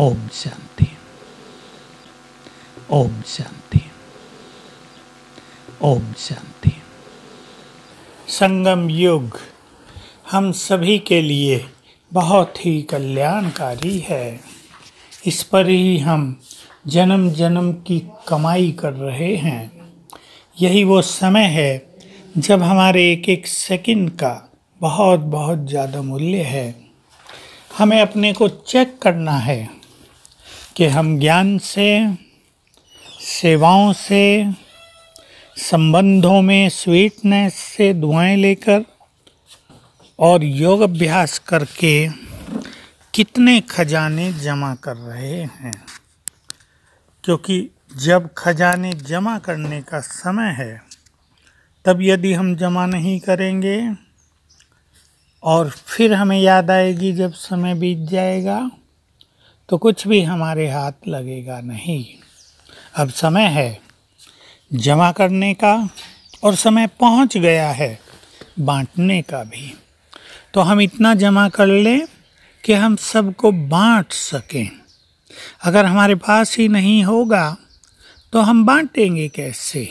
ओम शांति ओम शांति ओम शांति संगम युग हम सभी के लिए बहुत ही कल्याणकारी है इस पर ही हम जन्म जन्म की कमाई कर रहे हैं यही वो समय है जब हमारे एक एक सेकंड का बहुत बहुत ज़्यादा मूल्य है हमें अपने को चेक करना है कि हम ज्ञान से सेवाओं से संबंधों में स्वीटनेस से दुआएं लेकर और योग अभ्यास करके कितने खजाने जमा कर रहे हैं क्योंकि जब खजाने जमा करने का समय है तब यदि हम जमा नहीं करेंगे और फिर हमें याद आएगी जब समय बीत जाएगा तो कुछ भी हमारे हाथ लगेगा नहीं अब समय है जमा करने का और समय पहुंच गया है बांटने का भी तो हम इतना जमा कर लें कि हम सबको बांट सकें अगर हमारे पास ही नहीं होगा तो हम बांटेंगे कैसे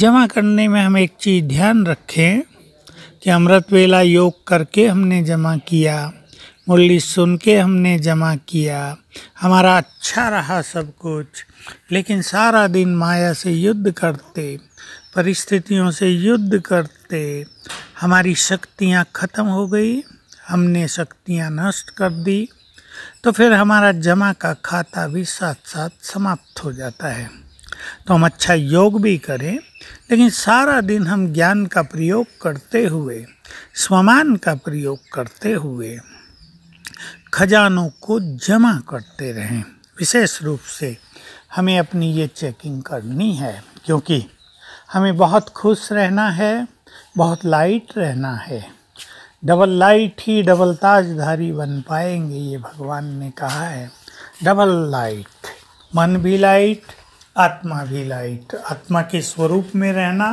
जमा करने में हम एक चीज़ ध्यान रखें कि अमृत वेला योग करके हमने जमा किया मुरली सुन के हमने जमा किया हमारा अच्छा रहा सब कुछ लेकिन सारा दिन माया से युद्ध करते परिस्थितियों से युद्ध करते हमारी शक्तियाँ ख़त्म हो गई हमने शक्तियाँ नष्ट कर दी तो फिर हमारा जमा का खाता भी साथ साथ समाप्त हो जाता है तो हम अच्छा योग भी करें लेकिन सारा दिन हम ज्ञान का प्रयोग करते हुए स्वमान का प्रयोग करते हुए खजानों को जमा करते रहें विशेष रूप से हमें अपनी ये चेकिंग करनी है क्योंकि हमें बहुत खुश रहना है बहुत लाइट रहना है डबल लाइट ही डबल ताजधारी बन पाएंगे ये भगवान ने कहा है डबल लाइट मन भी लाइट आत्मा भी लाइट आत्मा के स्वरूप में रहना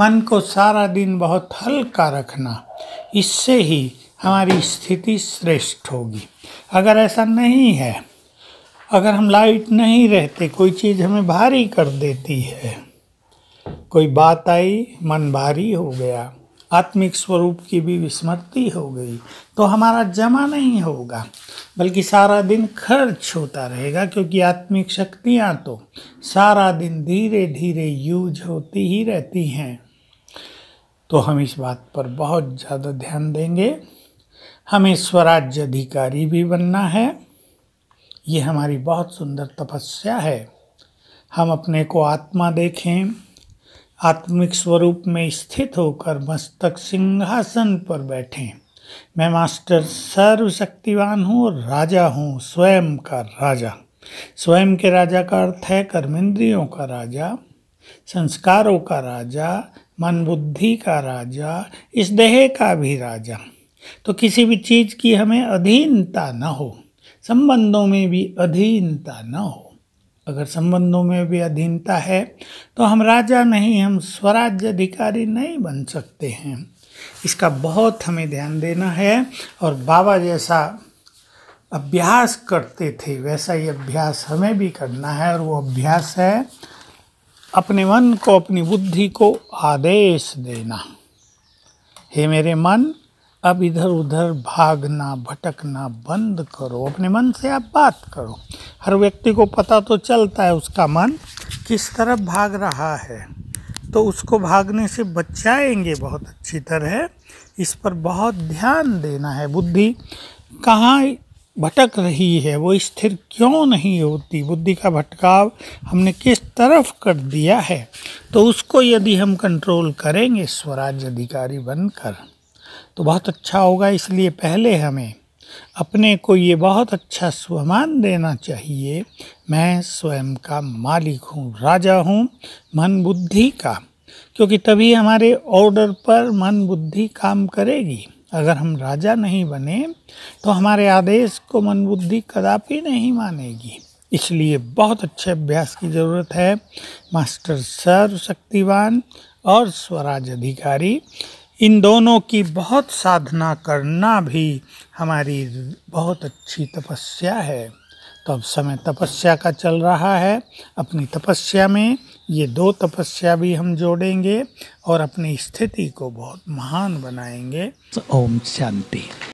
मन को सारा दिन बहुत हल्का रखना इससे ही हमारी स्थिति श्रेष्ठ होगी अगर ऐसा नहीं है अगर हम लाइट नहीं रहते कोई चीज़ हमें भारी कर देती है कोई बात आई मन भारी हो गया आत्मिक स्वरूप की भी विस्मृति हो गई तो हमारा जमा नहीं होगा बल्कि सारा दिन खर्च होता रहेगा क्योंकि आत्मिक शक्तियाँ तो सारा दिन धीरे धीरे यूज होती ही रहती हैं तो हम इस बात पर बहुत ज़्यादा ध्यान देंगे हमें स्वराज्य अधिकारी भी बनना है ये हमारी बहुत सुंदर तपस्या है हम अपने को आत्मा देखें आत्मिक स्वरूप में स्थित होकर मस्तक सिंहासन पर बैठें मैं मास्टर सर्वशक्तिवान हूँ और राजा हूँ स्वयं का राजा स्वयं के राजा का अर्थ है कर्मेंद्रियों का राजा संस्कारों का राजा मन बुद्धि का राजा इस देह का भी राजा तो किसी भी चीज़ की हमें अधीनता ना हो संबंधों में भी अधीनता ना हो अगर संबंधों में भी अधीनता है तो हम राजा नहीं हम स्वराज्य अधिकारी नहीं बन सकते हैं इसका बहुत हमें ध्यान देना है और बाबा जैसा अभ्यास करते थे वैसा ही अभ्यास हमें भी करना है और वो अभ्यास है अपने मन को अपनी बुद्धि को आदेश देना हे मेरे मन अब इधर उधर भागना भटकना बंद करो अपने मन से आप बात करो हर व्यक्ति को पता तो चलता है उसका मन किस तरफ भाग रहा है तो उसको भागने से बचाएंगे बहुत अच्छी तरह इस पर बहुत ध्यान देना है बुद्धि कहाँ भटक रही है वो स्थिर क्यों नहीं होती बुद्धि का भटकाव हमने किस तरफ कर दिया है तो उसको यदि हम कंट्रोल करेंगे स्वराज अधिकारी बनकर तो बहुत अच्छा होगा इसलिए पहले हमें अपने को ये बहुत अच्छा स्वमान देना चाहिए मैं स्वयं का मालिक हूँ राजा हूँ मन बुद्धि का क्योंकि तभी हमारे ऑर्डर पर मन बुद्धि काम करेगी अगर हम राजा नहीं बने तो हमारे आदेश को मन बुद्धि कदापि नहीं मानेगी इसलिए बहुत अच्छे अभ्यास की ज़रूरत है मास्टर सर्वशक्तिवान और स्वराज अधिकारी इन दोनों की बहुत साधना करना भी हमारी बहुत अच्छी तपस्या है तो अब समय तपस्या का चल रहा है अपनी तपस्या में ये दो तपस्या भी हम जोड़ेंगे और अपनी स्थिति को बहुत महान बनाएंगे ओम शांति